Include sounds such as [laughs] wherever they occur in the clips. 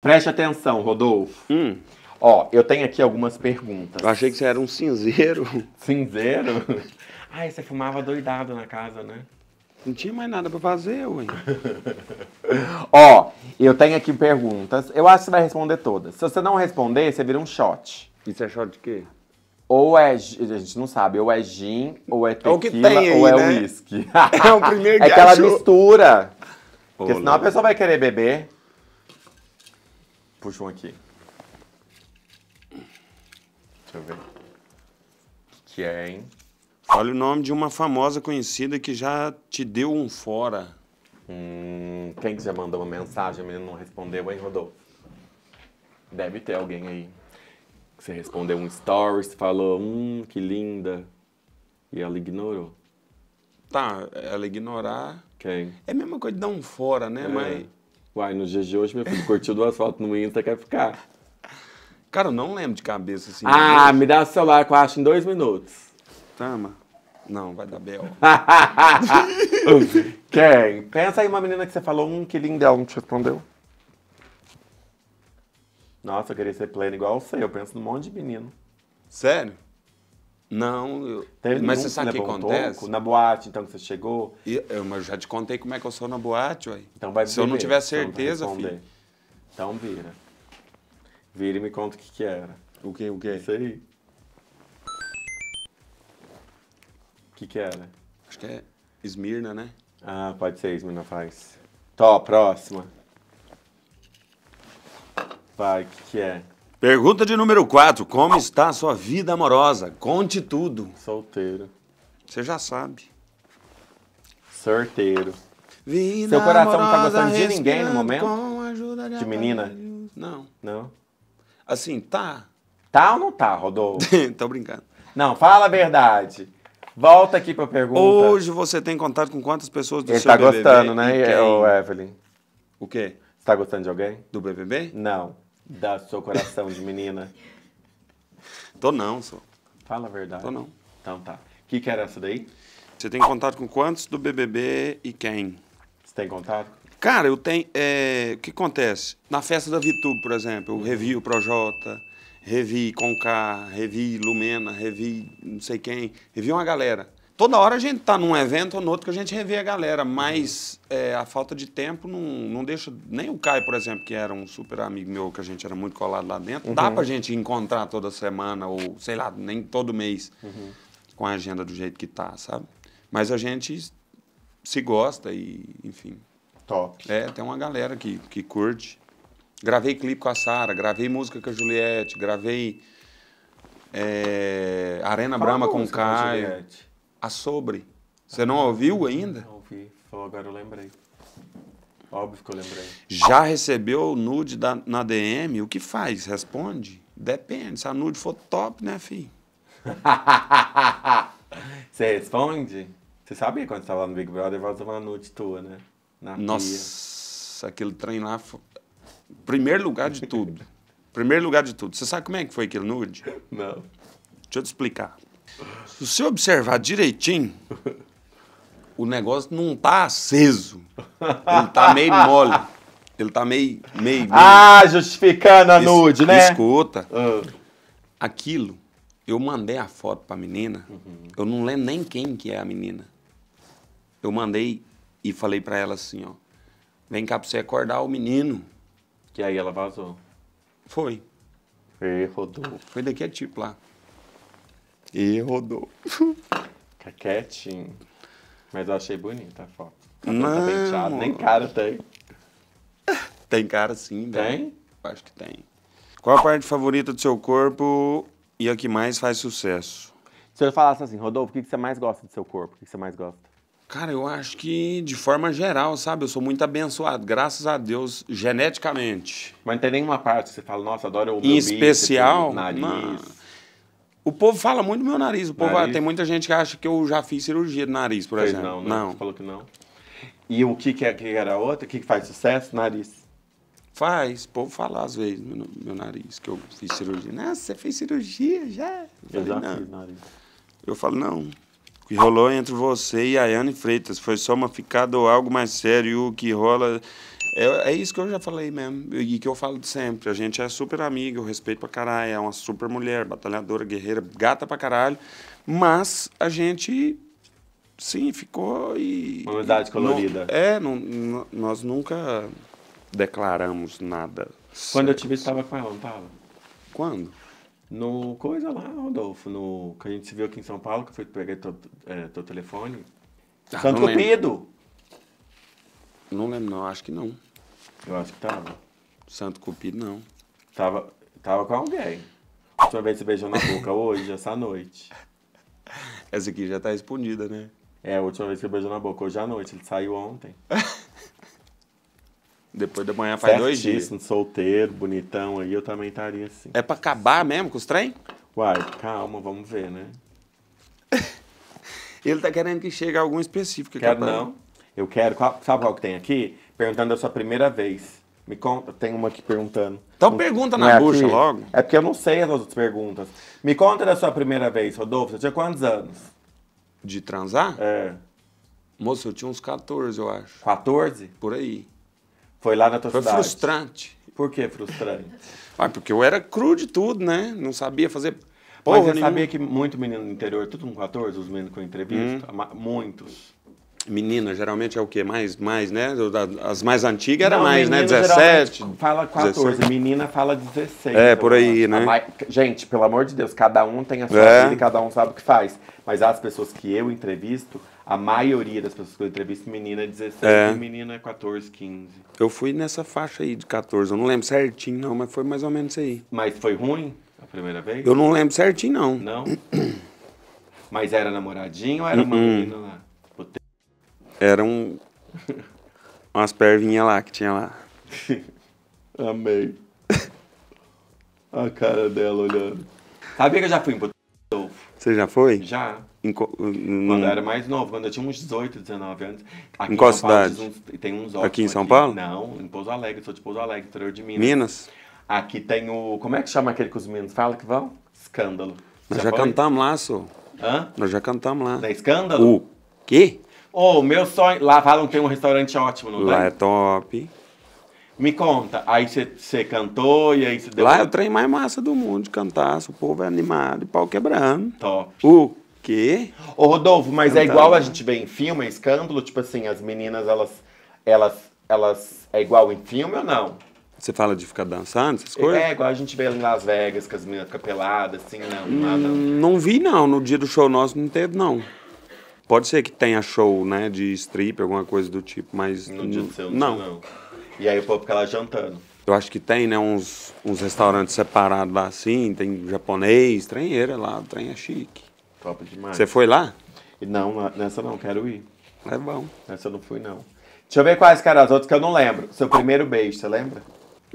Preste atenção, Rodolfo. Hum. Ó, eu tenho aqui algumas perguntas. Eu achei que você era um cinzeiro. [laughs] Cinzeiro? Ai, você fumava doidado na casa, né? Não tinha mais nada para fazer, ué. [laughs] Ó, eu tenho aqui perguntas. Eu acho que você vai responder todas. Se você não responder, você vira um shot. Isso é shot de quê? Ou é, a gente não sabe, ou é gin, ou é, é tequila, aí, ou é né? uísque. [laughs] É o primeiro é que É aquela mistura. Porque senão a pessoa vai querer beber. Puxa um aqui. Deixa eu ver. Que, que é, hein? Olha o nome de uma famosa conhecida que já te deu um fora. Hum, quem que já mandou uma mensagem, a menina não respondeu, hein, Rodolfo? Deve ter alguém aí. Você respondeu um stories, falou, hum, que linda. E ela ignorou. Tá, ela ignorar. Quem? É a mesma coisa de dar um fora, né? É. Mas Uai, no dia de hoje, meu filho, curtiu do asfalto no Insta, quer ficar. Cara, eu não lembro de cabeça assim. Ah, me dá o celular que eu acho em dois minutos. Tama. Não, vai dar B.O. [laughs] Quem? Pensa aí uma menina que você falou, um que linda, ela não te respondeu. Nossa, eu queria ser plena igual você, eu penso num monte de menino. Sério? Não, eu... Teve então, mas você sabe o que acontece? Um na boate, então, que você chegou? Eu, eu, mas já te contei como é que eu sou na boate, ué. Então vai Se viver, eu não tiver então, certeza, então filho. Então vira. Vira e me conta o que que era. O que, o que? Isso aí. O que que era? Acho que é Esmirna, né? Ah, pode ser Esmirna, faz. Tó, próxima. Vai, o que que é? Pergunta de número 4. Como está a sua vida amorosa? Conte tudo. Solteiro. Você já sabe. Sorteiro. Vida Seu coração não tá gostando de ninguém no momento? De, de menina? Não. Não? Assim, tá. Tá ou não tá, Rodolfo? [laughs] Tô brincando. Não, fala a verdade. Volta aqui pra pergunta. Hoje você tem contato com quantas pessoas do Ele seu tá BBB? Ele tá gostando, né, o Evelyn? O quê? Você tá gostando de alguém? Do BBB? Não da seu coração de menina. Tô não, sou. Fala a verdade. Tô não. Então tá. O que, que era essa daí? Você tem contato com quantos do BBB e quem? Você tem contato? Cara, eu tenho. É, o que acontece? Na festa da VTube, por exemplo, eu revi o Projota, revi Conká, revi Lumena, revi não sei quem, revi uma galera. Toda hora a gente está num evento ou no outro que a gente revê a galera, mas é, a falta de tempo não, não deixa. Nem o Caio, por exemplo, que era um super amigo meu, que a gente era muito colado lá dentro, uhum. dá para a gente encontrar toda semana, ou sei lá, nem todo mês, uhum. com a agenda do jeito que tá, sabe? Mas a gente se gosta e, enfim. Top. É, tem uma galera que, que curte. Gravei clipe com a Sara, gravei música com a Juliette, gravei é, Arena Qual Brahma com o Caio. Com a sobre. Você não ouviu ainda? Não ouvi. Falou agora eu lembrei. Óbvio que eu lembrei. Já recebeu nude da, na DM? O que faz? Responde? Depende. Se a nude for top, né, filho? [laughs] você responde? Você sabia quando estava no Big Brother, volta uma nude tua, né? Na Nossa, pia. aquele trem lá. Foi... Primeiro lugar de tudo. [laughs] Primeiro lugar de tudo. Você sabe como é que foi aquele nude? Não. Deixa eu te explicar. Se você observar direitinho, o negócio não tá aceso. Ele tá meio mole. Ele tá meio. meio, meio... Ah, justificando a nude, né? Escuta. Ah. Aquilo, eu mandei a foto pra menina. Uhum. Eu não lembro nem quem que é a menina. Eu mandei e falei pra ela assim, ó. Vem cá pra você acordar o menino. Que aí ela vazou. Foi. E rodou. Foi daqui a tipo lá. E rodou. [laughs] Fica quietinho. Mas eu achei bonita a foto. Tá não. Tá nem cara tem. Tem cara sim, velho. Tem? Acho que tem. Qual a parte favorita do seu corpo e a que mais faz sucesso? Se eu falasse assim, Rodolfo, o que você mais gosta do seu corpo? O que você mais gosta? Cara, eu acho que de forma geral, sabe? Eu sou muito abençoado, graças a Deus, geneticamente. Mas não tem nenhuma parte que você fala, nossa, adoro o meu Em especial, bíceps, nariz. Não. O povo fala muito do meu nariz. O povo nariz? tem muita gente que acha que eu já fiz cirurgia de nariz, por Fez, exemplo. Não, né? não, não. Você falou que não. E o que, que, é, que era outra? O que, que faz sucesso? Nariz. Faz, o povo fala às vezes, meu, meu nariz, que eu fiz cirurgia. Nossa, você fez cirurgia já? Eu, já não. fiz nariz. Eu falo, não. O que rolou entre você e a Anne Freitas foi só uma ficada ou algo mais sério. O que rola é, é isso que eu já falei mesmo, e que eu falo sempre. A gente é super amigo, eu respeito pra caralho, é uma super mulher, batalhadora, guerreira, gata pra caralho. Mas a gente, sim, ficou e... Uma colorida. Não, é, não, não, nós nunca declaramos nada. Quando certo. eu tive, estava você tava com ela, não tava? Quando? No coisa lá, Rodolfo, no que a gente se viu aqui em São Paulo, que eu fui pegar teu, é, teu telefone. Ah, Santo Cupido! Não lembro, não. Acho que não. Eu acho que tava. Santo Cupido, não. Tava, tava com alguém. A última vez que você beijou na boca hoje, essa noite. Essa aqui já tá respondida, né? É, a última vez que beijou na boca, hoje à noite. Ele saiu ontem. [laughs] Depois da manhã faz dois dias. solteiro, bonitão aí, eu também estaria assim. É pra acabar mesmo com os trem? Uai, calma, vamos ver, né? [laughs] Ele tá querendo que chegue a algum específico. Quero é pra... não. Eu quero... Qual, sabe qual que tem aqui? perguntando a sua primeira vez. Me conta, tem uma aqui perguntando. Então pergunta na é bucha aqui? logo. É porque eu não sei as outras perguntas. Me conta da sua primeira vez, Rodolfo. Você tinha quantos anos? De transar? É. Moço, eu tinha uns 14, eu acho. 14? Por aí. Foi lá na tua Foi cidade? Foi frustrante. Por que frustrante? [laughs] ah, porque eu era cru de tudo, né? Não sabia fazer Porra, Mas você sabia que muito menino do interior, tudo com 14, os meninos com entrevista, hum. muitos, menina geralmente é o que mais mais né as mais antigas era Não, mais né 17 fala 14 16. menina fala 16 é por aí né mais... gente pelo amor de Deus cada um tem a sua é. vida e cada um sabe o que faz mas as pessoas que eu entrevisto a maioria das pessoas que eu entrevisto, menina é 16 é. e menina é 14, 15. Eu fui nessa faixa aí de 14, eu não lembro certinho não, mas foi mais ou menos isso aí. Mas foi ruim a primeira vez? Eu não lembro certinho não. Não? [clears throat] mas era namoradinho ou era uh -uh. uma hum, hum. menina lá? Era um, umas pervinhas lá que tinha lá. [laughs] Amei. A cara dela olhando. Sabia que eu já fui em Botafogo? Você já foi? Já. Em Quando eu era mais novo, quando eu tinha uns 18, 19 anos. Aqui em qual cidade? Uns, tem uns Aqui em São aqui. Paulo? Não, em Pouso Alegre, sou de Pouso Alegre, interior de Minas. Minas? Aqui tem o. Como é que chama aquele que os meninos falam que vão? Escândalo. Nós já, já cantamos lá, sou. Hã? Nós já cantamos lá. Da Escândalo? O quê? Ô, oh, meu sonho. Lá Valon tem um restaurante ótimo, não Lá tem? é top. Me conta, aí você cantou e aí você deu. Lá é o trem mais massa do mundo de cantar, o povo é animado e pau quebrando. Top. O quê? Ô, Rodolfo, mas é Cantando. é igual a gente vê em filme, é escândalo? Tipo assim, as meninas, elas. Elas. Elas. É igual em filme ou não? Você fala de ficar dançando, essas coisas? É, igual a gente vê em Las Vegas, com as meninas ficam peladas, assim, não, hum, não. Não vi, não. No dia do show nosso não teve, não. Pode ser que tenha show, né, de strip, alguma coisa do tipo, mas... No dia do seu, não. não. E aí o povo fica lá jantando. Eu acho que tem, né, uns, uns restaurantes separados lá assim, tem japonês, tranheira lá, o trem é chique. Top demais. Você foi lá? Não, nessa não, quero ir. É bom. Nessa eu não fui, não. Deixa eu ver quais caras as outras que eu não lembro. Seu primeiro beijo, você lembra?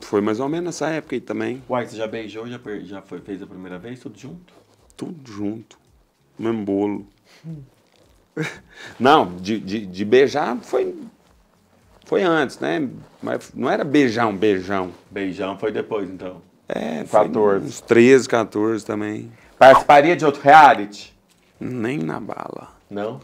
Foi mais ou menos nessa época aí também. Uai, você já beijou, já, já foi, fez a primeira vez, tudo junto? Tudo junto. Mesmo bolo. Hum. [laughs] Não, de, de, de, beijar foi, foi antes, né? Mas não era beijar um beijão. Beijão foi depois, então. É, 14. Uns 13, 14 também. Participaria de outro reality? Nem na bala. Não?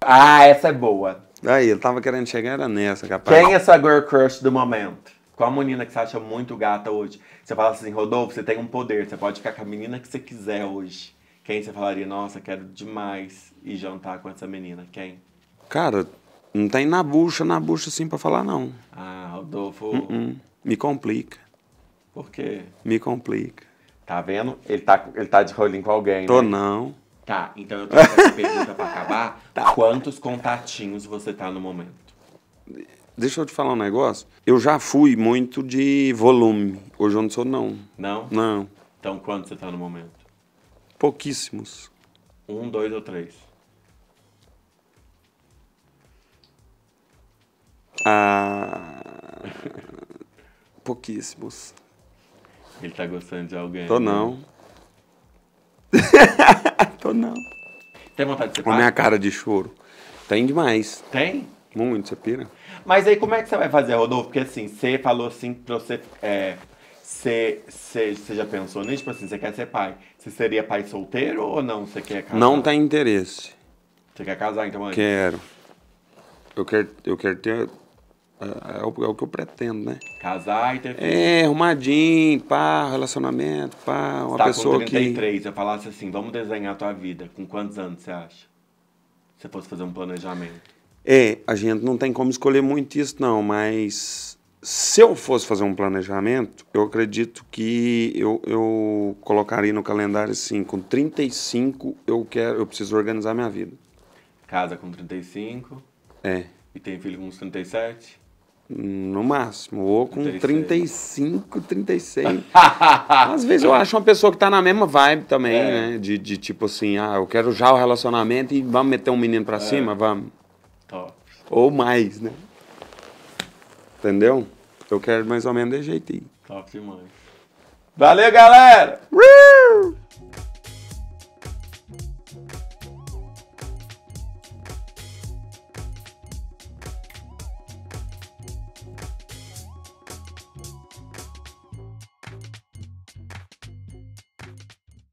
Ah, essa é boa. Aí, eu tava querendo chegar era nessa, capaz. Quem é essa girl crush do momento? Qual a menina que você acha muito gata hoje? Você fala assim, Rodolfo, você tem um poder, você pode ficar com a menina que você quiser hoje. Quem você falaria, nossa, quero demais ir jantar com essa menina? Quem? Cara, não tem na bucha, na bucha assim pra falar, não. Ah, Rodolfo. Uh -uh. Me complica. Por quê? Me complica. Tá vendo? Ele tá, ele tá de rolinho com alguém, Tô né? não. Tá, então eu tô com essa pergunta pra acabar. [laughs] Tá. Quantos contatinhos você tá no momento? Deixa eu te falar um negócio. Eu já fui muito de volume. Hoje eu não sou, não. Não? Não. Então quanto você tá no momento? Pouquíssimos. Um, dois ou três? Ah. [laughs] Pouquíssimos. Ele tá gostando de alguém? Tô não. Né? [laughs] Tô não. Tem vontade de ser pai? A minha cara de choro. Tem demais. Tem? Muito, você pira. Mas aí como é que você vai fazer, Rodolfo? Porque assim, você falou assim pra você. É, você já pensou nisso? Tipo assim, você quer ser pai. Você seria pai solteiro ou não? Você quer casar? Não tem interesse. Você quer casar então antes? Quero. Eu quero, eu quero ter. É, é, o, é o, que eu pretendo, né? Casar e ter filho. É, arrumadinho, pá, relacionamento, pá, uma tá, pessoa com 33, que. Eu falasse assim, vamos desenhar a tua vida. Com quantos anos você acha? Se você fosse fazer um planejamento. É, a gente não tem como escolher muito isso, não, mas se eu fosse fazer um planejamento, eu acredito que eu, eu colocaria no calendário assim, com 35 eu quero, eu preciso organizar minha vida. Casa com 35. É. E tem filho com uns 37? No máximo, ou com 36. 35, 36. Às vezes eu acho uma pessoa que tá na mesma vibe também, é. né? De, de tipo assim, ah, eu quero já o relacionamento e vamos meter um menino pra é. cima, vamos. Top. Ou mais, né? Entendeu? Eu quero mais ou menos de jeitinho. Top demais. Valeu, galera!